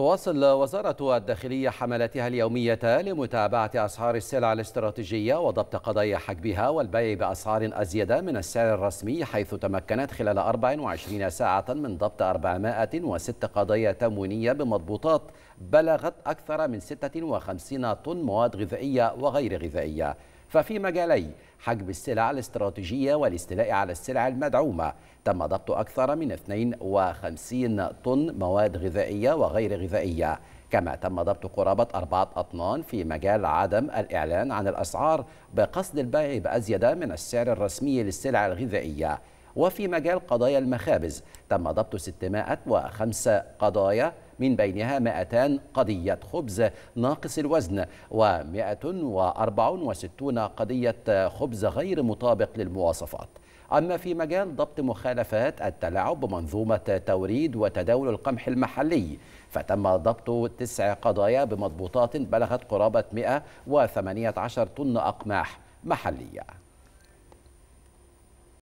تواصل وزارة الداخلية حملاتها اليومية لمتابعة أسعار السلع الاستراتيجية وضبط قضايا حجبها والبيع بأسعار أزيد من السعر الرسمي حيث تمكنت خلال 24 ساعة من ضبط 406 قضايا تموينية بمضبوطات بلغت أكثر من 56 طن مواد غذائية وغير غذائية ففي مجالي حجب السلع الاستراتيجية والاستيلاء على السلع المدعومة تم ضبط أكثر من 52 طن مواد غذائية وغير غذائية كما تم ضبط قرابة أربعة أطنان في مجال عدم الإعلان عن الأسعار بقصد البيع بأزيد من السعر الرسمي للسلع الغذائية وفي مجال قضايا المخابز تم ضبط 605 قضايا من بينها 200 قضية خبز ناقص الوزن و164 قضية خبز غير مطابق للمواصفات أما في مجال ضبط مخالفات التلاعب بمنظومة توريد وتداول القمح المحلي فتم ضبط تسع قضايا بمضبوطات بلغت قرابة 118 طن أقماح محلية